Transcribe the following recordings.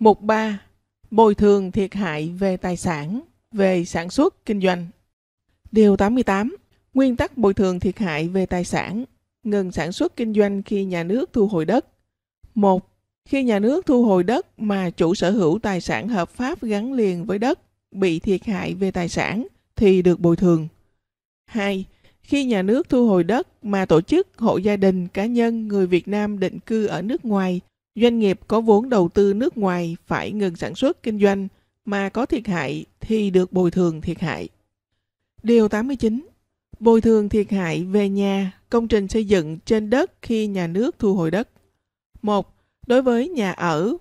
Mục 3. Bồi thường thiệt hại về tài sản, về sản xuất, kinh doanh. Điều 88. Nguyên tắc bồi thường thiệt hại về tài sản, ngừng sản xuất kinh doanh khi nhà nước thu hồi đất. 1. Khi nhà nước thu hồi đất mà chủ sở hữu tài sản hợp pháp gắn liền với đất bị thiệt hại về tài sản thì được bồi thường. 2. Khi nhà nước thu hồi đất mà tổ chức, hộ gia đình, cá nhân người Việt Nam định cư ở nước ngoài doanh nghiệp có vốn đầu tư nước ngoài phải ngừng sản xuất kinh doanh mà có thiệt hại thì được bồi thường thiệt hại. Điều 89. Bồi thường thiệt hại về nhà, công trình xây dựng trên đất khi nhà nước thu hồi đất. 1. Đối với nhà ở,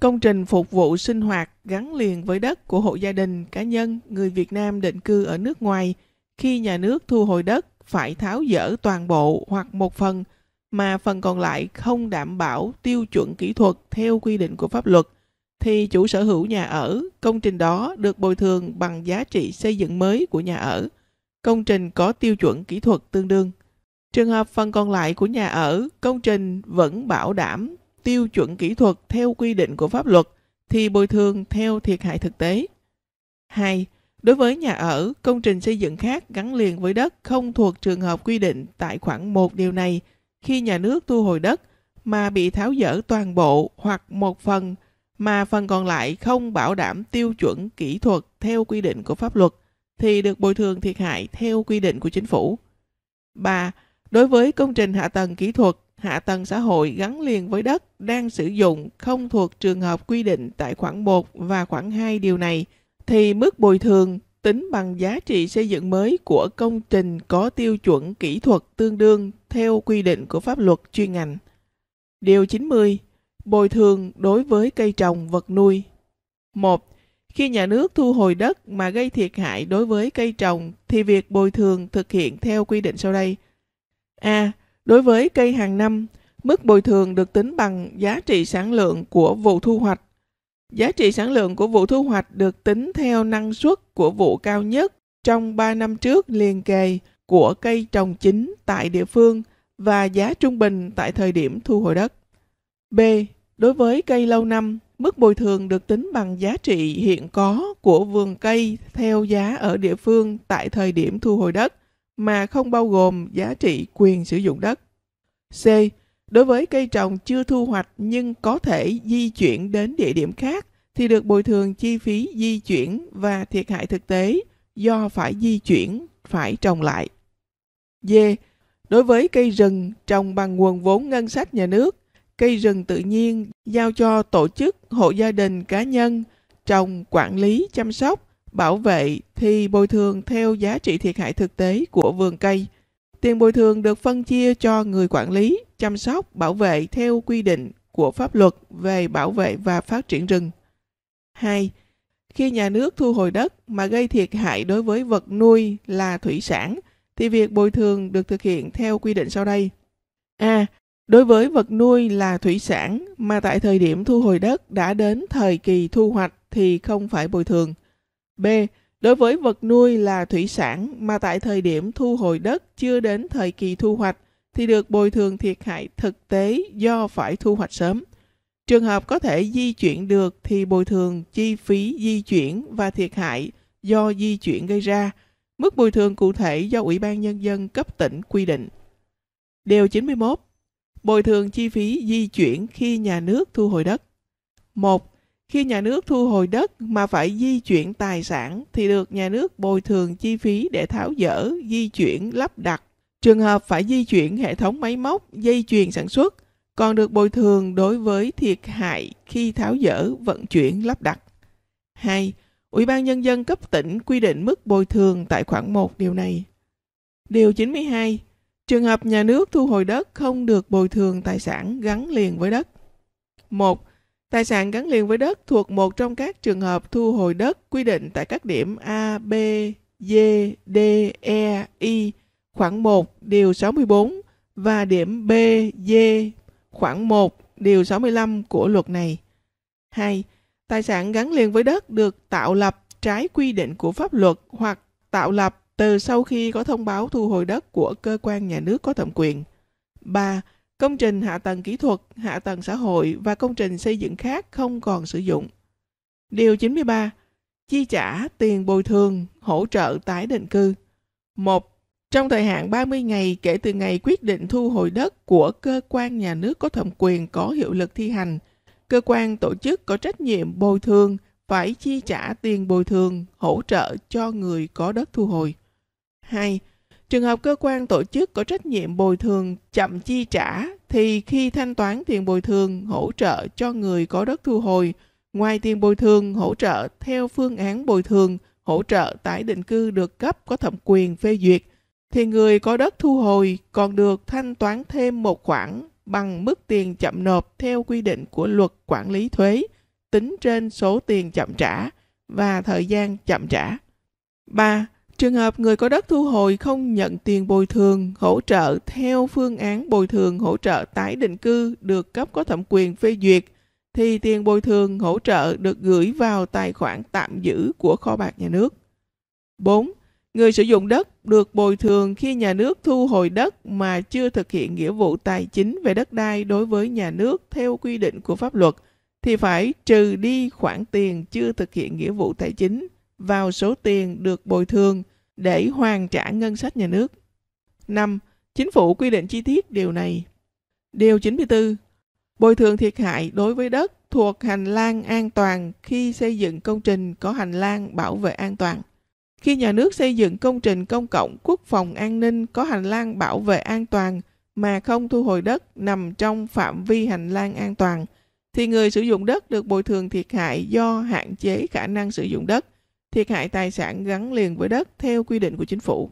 công trình phục vụ sinh hoạt gắn liền với đất của hộ gia đình cá nhân người Việt Nam định cư ở nước ngoài khi nhà nước thu hồi đất phải tháo dỡ toàn bộ hoặc một phần – mà phần còn lại không đảm bảo tiêu chuẩn kỹ thuật theo quy định của pháp luật thì chủ sở hữu nhà ở công trình đó được bồi thường bằng giá trị xây dựng mới của nhà ở công trình có tiêu chuẩn kỹ thuật tương đương trường hợp phần còn lại của nhà ở công trình vẫn bảo đảm tiêu chuẩn kỹ thuật theo quy định của pháp luật thì bồi thường theo thiệt hại thực tế 2. Đối với nhà ở, công trình xây dựng khác gắn liền với đất không thuộc trường hợp quy định tại khoản 1 điều này khi nhà nước thu hồi đất mà bị tháo dỡ toàn bộ hoặc một phần mà phần còn lại không bảo đảm tiêu chuẩn kỹ thuật theo quy định của pháp luật thì được bồi thường thiệt hại theo quy định của chính phủ. 3. Đối với công trình hạ tầng kỹ thuật, hạ tầng xã hội gắn liền với đất đang sử dụng không thuộc trường hợp quy định tại khoản 1 và khoản 2 điều này thì mức bồi thường tính bằng giá trị xây dựng mới của công trình có tiêu chuẩn kỹ thuật tương đương theo quy định của pháp luật chuyên ngành. Điều 90. Bồi thường đối với cây trồng vật nuôi. 1. Khi nhà nước thu hồi đất mà gây thiệt hại đối với cây trồng thì việc bồi thường thực hiện theo quy định sau đây. A. Đối với cây hàng năm, mức bồi thường được tính bằng giá trị sản lượng của vụ thu hoạch Giá trị sản lượng của vụ thu hoạch được tính theo năng suất của vụ cao nhất trong 3 năm trước liền kề của cây trồng chính tại địa phương và giá trung bình tại thời điểm thu hồi đất. B. Đối với cây lâu năm, mức bồi thường được tính bằng giá trị hiện có của vườn cây theo giá ở địa phương tại thời điểm thu hồi đất mà không bao gồm giá trị quyền sử dụng đất. C Đối với cây trồng chưa thu hoạch nhưng có thể di chuyển đến địa điểm khác thì được bồi thường chi phí di chuyển và thiệt hại thực tế do phải di chuyển, phải trồng lại. D. Đối với cây rừng trồng bằng nguồn vốn ngân sách nhà nước, cây rừng tự nhiên giao cho tổ chức, hộ gia đình cá nhân trồng, quản lý, chăm sóc, bảo vệ thì bồi thường theo giá trị thiệt hại thực tế của vườn cây. Tiền bồi thường được phân chia cho người quản lý, chăm sóc, bảo vệ theo quy định của pháp luật về bảo vệ và phát triển rừng. 2. Khi nhà nước thu hồi đất mà gây thiệt hại đối với vật nuôi là thủy sản thì việc bồi thường được thực hiện theo quy định sau đây. A. Đối với vật nuôi là thủy sản mà tại thời điểm thu hồi đất đã đến thời kỳ thu hoạch thì không phải bồi thường. B. Đối với vật nuôi là thủy sản mà tại thời điểm thu hồi đất chưa đến thời kỳ thu hoạch thì được bồi thường thiệt hại thực tế do phải thu hoạch sớm. Trường hợp có thể di chuyển được thì bồi thường chi phí di chuyển và thiệt hại do di chuyển gây ra. Mức bồi thường cụ thể do Ủy ban Nhân dân cấp tỉnh quy định. Điều 91. Bồi thường chi phí di chuyển khi nhà nước thu hồi đất. 1. Khi nhà nước thu hồi đất mà phải di chuyển tài sản thì được nhà nước bồi thường chi phí để tháo dỡ, di chuyển, lắp đặt. Trường hợp phải di chuyển hệ thống máy móc, dây chuyền sản xuất còn được bồi thường đối với thiệt hại khi tháo dỡ, vận chuyển, lắp đặt. 2. Ủy ban Nhân dân cấp tỉnh quy định mức bồi thường tại khoản 1 điều này. Điều 92. Trường hợp nhà nước thu hồi đất không được bồi thường tài sản gắn liền với đất. 1. Tài sản gắn liền với đất thuộc một trong các trường hợp thu hồi đất quy định tại các điểm A, B, D, D, E, I khoảng 1 điều 64 và điểm B, D khoảng 1 điều 65 của luật này. 2. Tài sản gắn liền với đất được tạo lập trái quy định của pháp luật hoặc tạo lập từ sau khi có thông báo thu hồi đất của cơ quan nhà nước có thẩm quyền. 3 công trình hạ tầng kỹ thuật, hạ tầng xã hội và công trình xây dựng khác không còn sử dụng. Điều 93. Chi trả tiền bồi thường, hỗ trợ tái định cư. 1. Trong thời hạn 30 ngày kể từ ngày quyết định thu hồi đất của cơ quan nhà nước có thẩm quyền có hiệu lực thi hành, cơ quan tổ chức có trách nhiệm bồi thường phải chi trả tiền bồi thường, hỗ trợ cho người có đất thu hồi. 2. Trường hợp cơ quan tổ chức có trách nhiệm bồi thường chậm chi trả thì khi thanh toán tiền bồi thường hỗ trợ cho người có đất thu hồi, ngoài tiền bồi thường hỗ trợ theo phương án bồi thường hỗ trợ tái định cư được cấp có thẩm quyền phê duyệt thì người có đất thu hồi còn được thanh toán thêm một khoản bằng mức tiền chậm nộp theo quy định của luật quản lý thuế tính trên số tiền chậm trả và thời gian chậm trả. 3. Trường hợp người có đất thu hồi không nhận tiền bồi thường hỗ trợ theo phương án bồi thường hỗ trợ tái định cư được cấp có thẩm quyền phê duyệt thì tiền bồi thường hỗ trợ được gửi vào tài khoản tạm giữ của kho bạc nhà nước. 4. Người sử dụng đất được bồi thường khi nhà nước thu hồi đất mà chưa thực hiện nghĩa vụ tài chính về đất đai đối với nhà nước theo quy định của pháp luật thì phải trừ đi khoản tiền chưa thực hiện nghĩa vụ tài chính vào số tiền được bồi thường để hoàn trả ngân sách nhà nước. 5. Chính phủ quy định chi tiết điều này. Điều 94. Bồi thường thiệt hại đối với đất thuộc hành lang an toàn khi xây dựng công trình có hành lang bảo vệ an toàn. Khi nhà nước xây dựng công trình công cộng quốc phòng an ninh có hành lang bảo vệ an toàn mà không thu hồi đất nằm trong phạm vi hành lang an toàn, thì người sử dụng đất được bồi thường thiệt hại do hạn chế khả năng sử dụng đất – thiệt hại tài sản gắn liền với đất theo quy định của chính phủ.